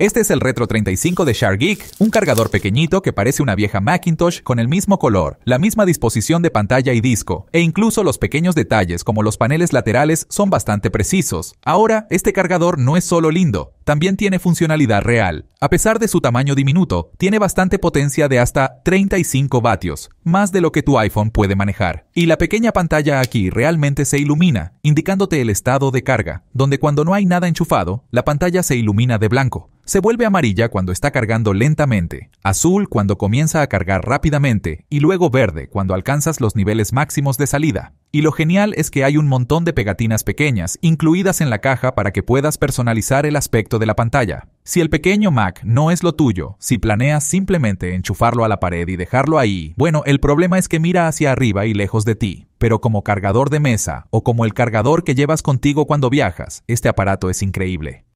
Este es el Retro 35 de Shark Geek, un cargador pequeñito que parece una vieja Macintosh con el mismo color, la misma disposición de pantalla y disco, e incluso los pequeños detalles como los paneles laterales son bastante precisos. Ahora, este cargador no es solo lindo, también tiene funcionalidad real. A pesar de su tamaño diminuto, tiene bastante potencia de hasta 35 vatios, más de lo que tu iPhone puede manejar. Y la pequeña pantalla aquí realmente se ilumina, indicándote el estado de carga, donde cuando no hay nada enchufado, la pantalla se ilumina de blanco. Se vuelve amarilla cuando está cargando lentamente, azul cuando comienza a cargar rápidamente y luego verde cuando alcanzas los niveles máximos de salida. Y lo genial es que hay un montón de pegatinas pequeñas, incluidas en la caja para que puedas personalizar el aspecto de la pantalla. Si el pequeño Mac no es lo tuyo, si planeas simplemente enchufarlo a la pared y dejarlo ahí, bueno, el problema es que mira hacia arriba y lejos de ti. Pero como cargador de mesa, o como el cargador que llevas contigo cuando viajas, este aparato es increíble.